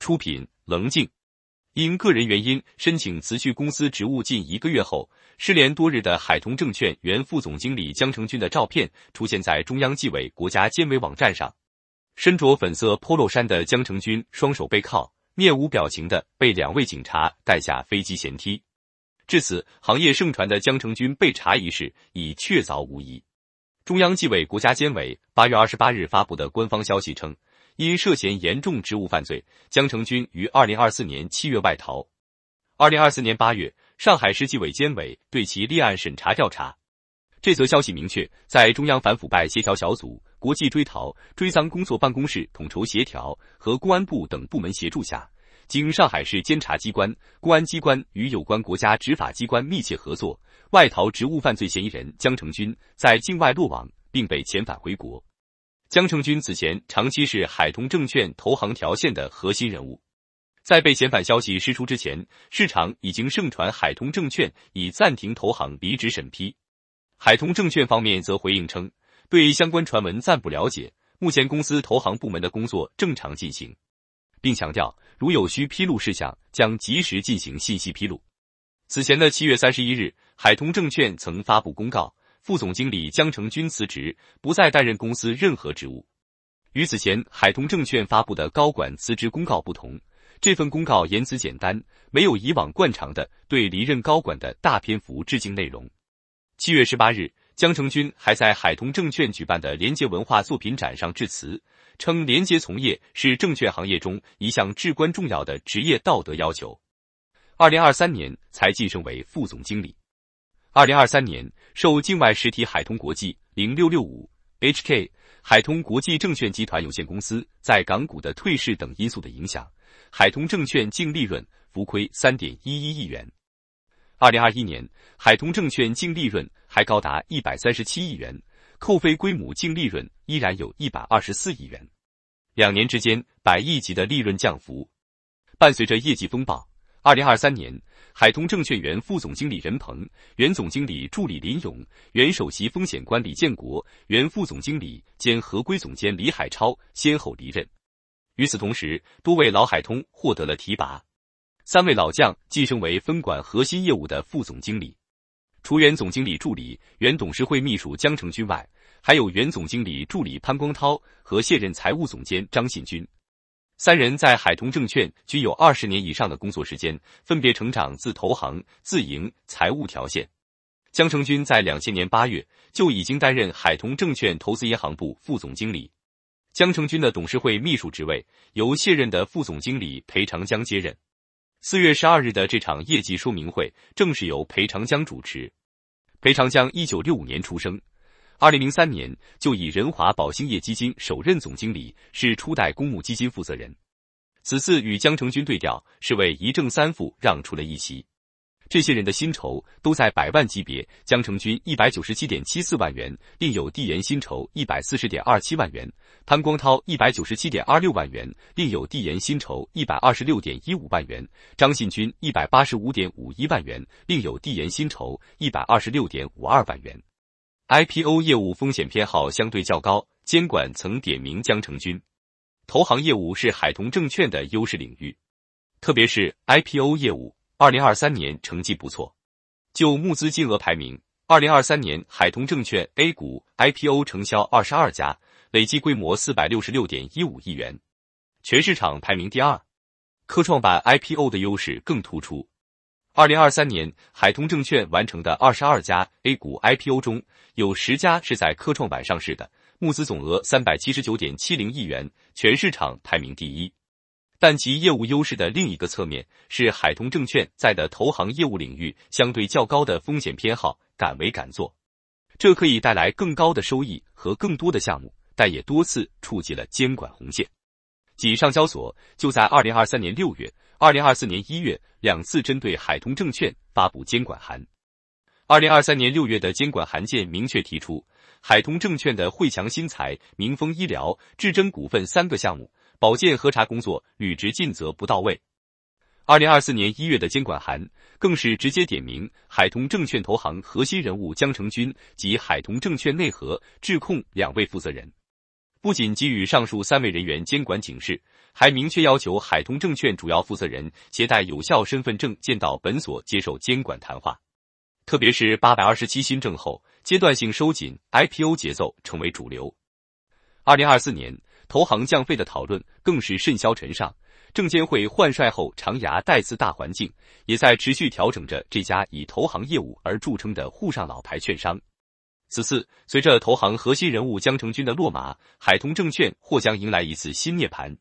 出品：棱镜。因个人原因申请辞去公司职务近一个月后，失联多日的海通证券原副总经理江成军的照片出现在中央纪委国家监委网站上。身着粉色 polo 衫的江成军双手背靠，面无表情的被两位警察带下飞机舷梯。至此，行业盛传的江成军被查一事已确凿无疑。中央纪委国家监委八月二十八日发布的官方消息称。因涉嫌严重职务犯罪，江成军于二零二四年七月外逃。二零二四年八月，上海市纪委监委对其立案审查调查。这则消息明确，在中央反腐败协调小组国际追逃追赃工作办公室统筹协调和公安部等部门协助下，经上海市监察机关、公安机关与有关国家执法机关密切合作，外逃职务犯罪嫌疑人江成军在境外落网，并被遣返回国。江成军此前长期是海通证券投行条线的核心人物，在被遣返消息释出之前，市场已经盛传海通证券已暂停投行离职审批。海通证券方面则回应称，对相关传闻暂不了解，目前公司投行部门的工作正常进行，并强调如有需披露事项将及时进行信息披露。此前的七月三十一日，海通证券曾发布公告。副总经理江成军辞职，不再担任公司任何职务。与此前海通证券发布的高管辞职公告不同，这份公告言辞简单，没有以往惯常的对离任高管的大篇幅致敬内容。七月十八日，江成军还在海通证券举办的廉洁文化作品展上致辞，称廉洁从业是证券行业中一项至关重要的职业道德要求。二零二三年才晋升为副总经理。二零二三年，受境外实体海通国际零六六五 HK 海通国际证券集团有限公司在港股的退市等因素的影响，海通证券净利润浮亏三点一一亿元。二零二一年，海通证券净利润还高达一百三十七亿元，扣非归母净利润依然有一百二十四亿元。两年之间，百亿级的利润降幅，伴随着业绩风暴。二零二三年，海通证券原副总经理任鹏、原总经理助理林勇、原首席风险官李建国、原副总经理兼合规总监李海超先后离任。与此同时，多位老海通获得了提拔，三位老将晋升为分管核心业务的副总经理，除原总经理助理、原董事会秘书江成军外，还有原总经理助理潘光涛和现任财务总监张信军。三人在海通证券均有二十年以上的工作时间，分别成长自投行、自营、财务条线。江成军在两千年八月就已经担任海通证券投资银行部副总经理。江成军的董事会秘书职位由卸任的副总经理裴长江接任。四月十二日的这场业绩说明会正是由裴长江主持。裴长江一九六五年出生。二零零三年就以仁华宝兴业基金首任总经理是初代公募基金负责人，此次与江成军对调是为一正三副让出了一席。这些人的薪酬都在百万级别，江成军一百九十七点七四万元，另有递延薪酬一百四十点二七万元；潘光涛一百九十七点二六万元，另有递延薪酬一百二十六点一五万元；张信军一百八十五点五一万元，另有递延薪酬一百二十六点五二万元。IPO 业务风险偏好相对较高，监管曾点名江成军。投行业务是海通证券的优势领域，特别是 IPO 业务，二零二三年成绩不错。就募资金额排名，二零二三年海通证券 A 股 IPO 承销二十二家，累计规模四百六十六点一五亿元，全市场排名第二。科创板 IPO 的优势更突出。二零二三年，海通证券完成的二十二家 A 股 IPO 中，有十家是在科创板上市的，募资总额三百七十九点七零亿元，全市场排名第一。但其业务优势的另一个侧面是，海通证券在的投行业务领域相对较高的风险偏好，敢为敢做，这可以带来更高的收益和更多的项目，但也多次触及了监管红线。仅上交所就在二零二三年六月。二零二四年一月，两次针对海通证券发布监管函。二零二三年六月的监管函件明确提出，海通证券的汇强新材、明丰医疗、智臻股份三个项目保荐核查工作履职尽责不到位。二零二四年一月的监管函更是直接点名海通证券投行核心人物江成军及海通证券内核质控两位负责人。不仅给予上述三位人员监管警示，还明确要求海通证券主要负责人携带有效身份证见到本所接受监管谈话。特别是八百二十七新政后，阶段性收紧 IPO 节奏成为主流。二零二四年，投行降费的讨论更是甚嚣尘上。证监会换帅后，长牙带刺大环境也在持续调整着这家以投行业务而著称的沪上老牌券商。此次，随着投行核心人物江成军的落马，海通证券或将迎来一次新涅槃。